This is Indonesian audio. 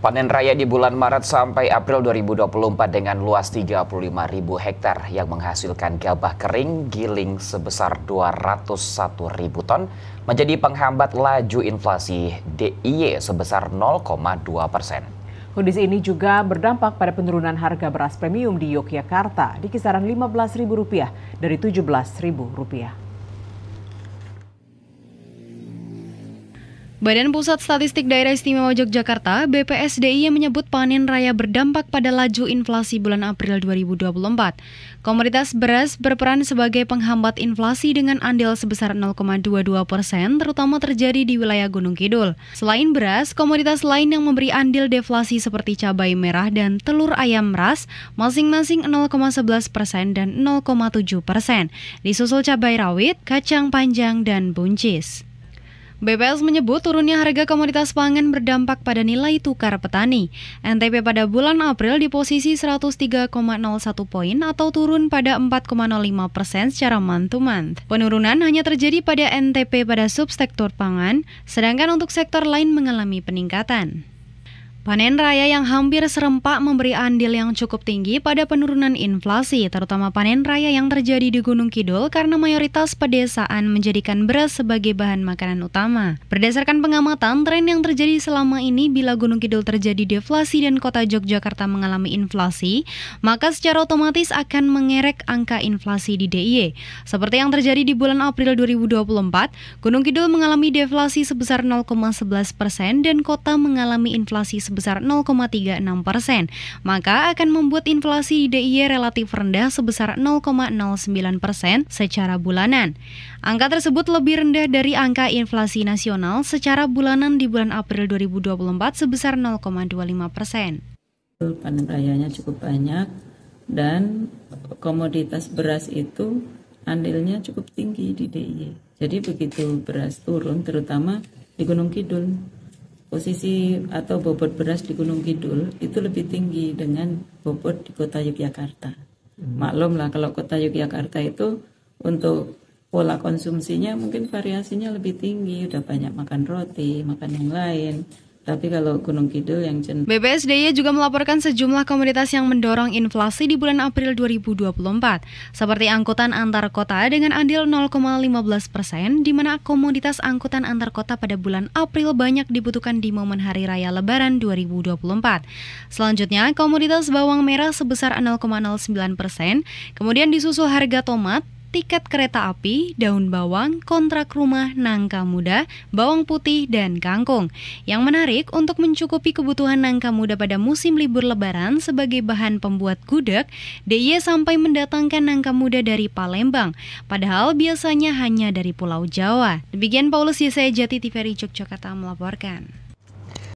Panen raya di bulan Maret sampai April 2024 dengan luas 35.000 hektar yang menghasilkan gabah kering giling sebesar ribu ton menjadi penghambat laju inflasi DIY sebesar 0,2 persen. Kondisi ini juga berdampak pada penurunan harga beras premium di Yogyakarta di kisaran rp rupiah dari rp rupiah. Badan Pusat Statistik Daerah Istimewa Yogyakarta (BPSDI) yang menyebut panen raya berdampak pada laju inflasi bulan April 2024. Komoditas beras berperan sebagai penghambat inflasi dengan andil sebesar 0,22 persen, terutama terjadi di wilayah Gunung Kidul. Selain beras, komoditas lain yang memberi andil deflasi seperti cabai merah dan telur ayam ras masing-masing 0,11 persen dan 0,7 persen, disusul cabai rawit, kacang panjang, dan buncis. BPS menyebut turunnya harga komoditas pangan berdampak pada nilai tukar petani. NTP pada bulan April di posisi 103,01 poin atau turun pada 4,05 persen secara month-to-month. Penurunan hanya terjadi pada NTP pada subsektor pangan, sedangkan untuk sektor lain mengalami peningkatan. Panen raya yang hampir serempak memberi andil yang cukup tinggi pada penurunan inflasi, terutama panen raya yang terjadi di Gunung Kidul karena mayoritas pedesaan menjadikan beras sebagai bahan makanan utama. Berdasarkan pengamatan, tren yang terjadi selama ini bila Gunung Kidul terjadi deflasi dan kota Yogyakarta mengalami inflasi, maka secara otomatis akan mengerek angka inflasi di DIY. Seperti yang terjadi di bulan April 2024, Gunung Kidul mengalami deflasi sebesar 0,11 persen dan kota mengalami inflasi sebesar 0,36 persen, maka akan membuat inflasi di DIY relatif rendah sebesar 0,09 persen secara bulanan. Angka tersebut lebih rendah dari angka inflasi nasional secara bulanan di bulan April 2024 sebesar 0,25 persen. Panen rayanya cukup banyak dan komoditas beras itu andilnya cukup tinggi di DIY. Jadi begitu beras turun, terutama di Gunung Kidul, posisi atau bobot beras di Gunung Kidul itu lebih tinggi dengan bobot di kota Yogyakarta. Hmm. lah kalau kota Yogyakarta itu untuk pola konsumsinya mungkin variasinya lebih tinggi, udah banyak makan roti, makan yang lain. Tapi kalau Gunung Kidul yang cenderung BPSDI juga melaporkan sejumlah komoditas yang mendorong inflasi di bulan April 2024, seperti angkutan antar kota dengan andil 0,15 persen, di mana komoditas angkutan antar kota pada bulan April banyak dibutuhkan di momen Hari Raya Lebaran 2024. Selanjutnya, komoditas bawang merah sebesar 0,09 persen, kemudian disusul harga tomat, tiket kereta api, daun bawang, kontrak rumah, nangka muda, bawang putih, dan kangkung. Yang menarik, untuk mencukupi kebutuhan nangka muda pada musim libur lebaran sebagai bahan pembuat gudeg, DIY sampai mendatangkan nangka muda dari Palembang, padahal biasanya hanya dari Pulau Jawa. Demikian Paulus Yesaya Jati TVRI Yogyakarta melaporkan.